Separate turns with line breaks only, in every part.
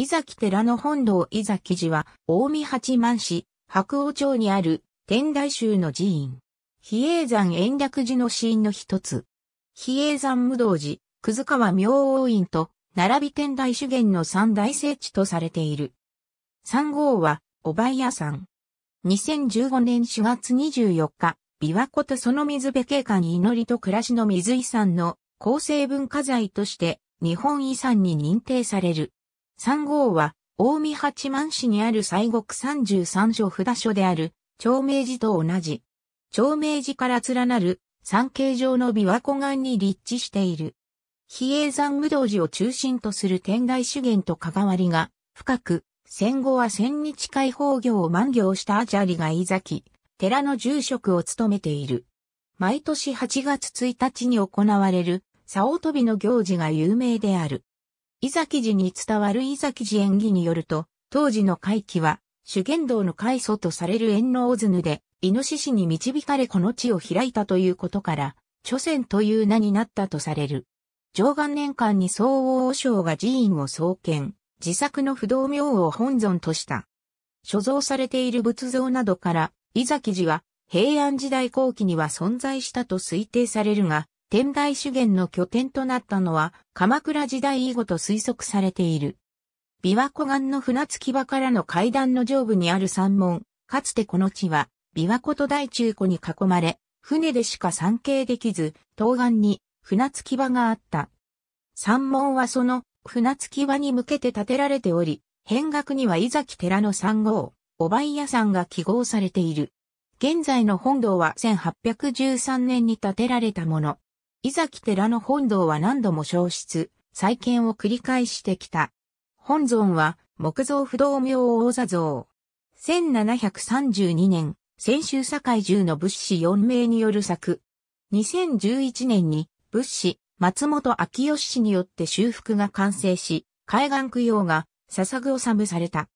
伊崎寺の本堂伊崎寺は、大見八幡市、白王町にある、天台宗の寺院。比叡山延暦寺の寺院の一つ。比叡山無道寺、葛川明王院と、並び天台修験の三大聖地とされている。三号は、おばいや山。2015年4月24日、琵琶湖とその水辺景観祈りと暮らしの水遺産の構成文化財として、日本遺産に認定される。三号は、大見八幡市にある西国三十三所札所である、長明寺と同じ。長明寺から連なる、三景状の琵琶湖岸に立地している。比叡山武道寺を中心とする天台資源と関わりが深く、戦後は千日解放業を満行したアチャリが伊崎、寺の住職を務めている。毎年8月1日に行われる、竿飛びの行事が有名である。伊崎寺に伝わる伊崎寺演技によると、当時の回帰は、主言道の開祖とされるの能図ぬで、イノシシに導かれこの地を開いたということから、諸仙という名になったとされる。上元年間に総王和尚が寺院を創建、自作の不動明王を本尊とした。所蔵されている仏像などから、伊崎寺は平安時代後期には存在したと推定されるが、天台修験の拠点となったのは鎌倉時代以後と推測されている。琵琶湖岸の船着き場からの階段の上部にある山門、かつてこの地は琵琶湖と大中湖に囲まれ、船でしか参詣できず、東岸に船着き場があった。山門はその船着き場に向けて建てられており、変額には伊崎寺の三号、おばい屋さんが記号されている。現在の本堂は1813年に建てられたもの。伊崎寺の本堂は何度も消失、再建を繰り返してきた。本尊は木造不動明王座像。1732年、先週堺中の物資4名による作。2011年に物資松本昭義氏によって修復が完成し、海岸供養が笹ぐ治された。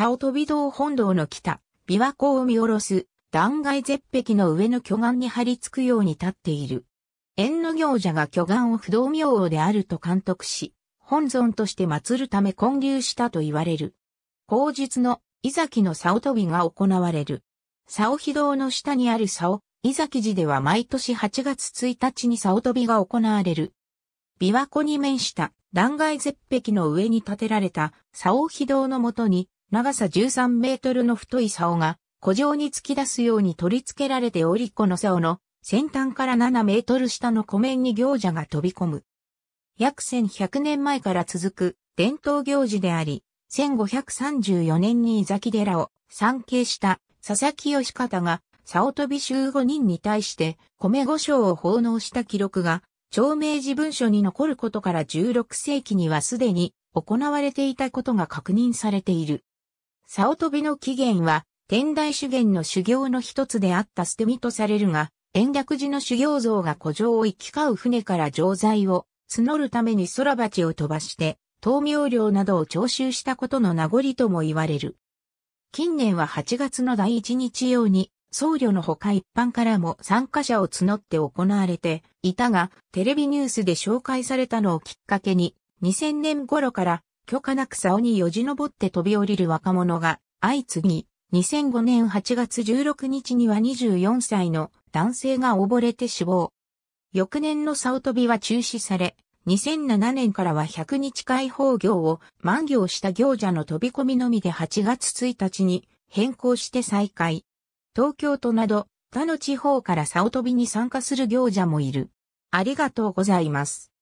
尾飛び堂本堂の北、琵琶湖を見下ろす断崖絶壁の上の巨岩に張り付くように立っている。縁の行者が巨岩を不動明王であると監督し、本尊として祀るため建立したと言われる。後日の伊崎の竿飛びが行われる。竿飛道の下にある竿、伊崎寺では毎年8月1日に竿飛びが行われる。琵琶湖に面した断崖絶壁の上に建てられた竿飛道のもとに長さ13メートルの太い竿が古城に突き出すように取り付けられておりこの竿の先端から7メートル下の湖面に行者が飛び込む。約1100年前から続く伝統行事であり、1534年に伊崎寺を参詣した佐々木義方が、竿飛び五人に対して米五章を奉納した記録が、長明寺文書に残ることから16世紀にはすでに行われていたことが確認されている。竿飛びの起源は、天台修験の修行の一つであった捨て身とされるが、延暦寺の修行像が古城を行き交う船から錠剤を募るために空鉢を飛ばして、豆苗料などを徴収したことの名残とも言われる。近年は8月の第1日用に、僧侶のほか一般からも参加者を募って行われていたが、テレビニュースで紹介されたのをきっかけに、2000年頃から許可なく竿によじ登って飛び降りる若者が相次ぎ、2005年8月16日には24歳の男性が溺れて死亡。翌年のサオトビは中止され、2007年からは100日解放業を満業した行者の飛び込みのみで8月1日に変更して再開。東京都など他の地方からサオトビに参加する行者もいる。ありがとうございます。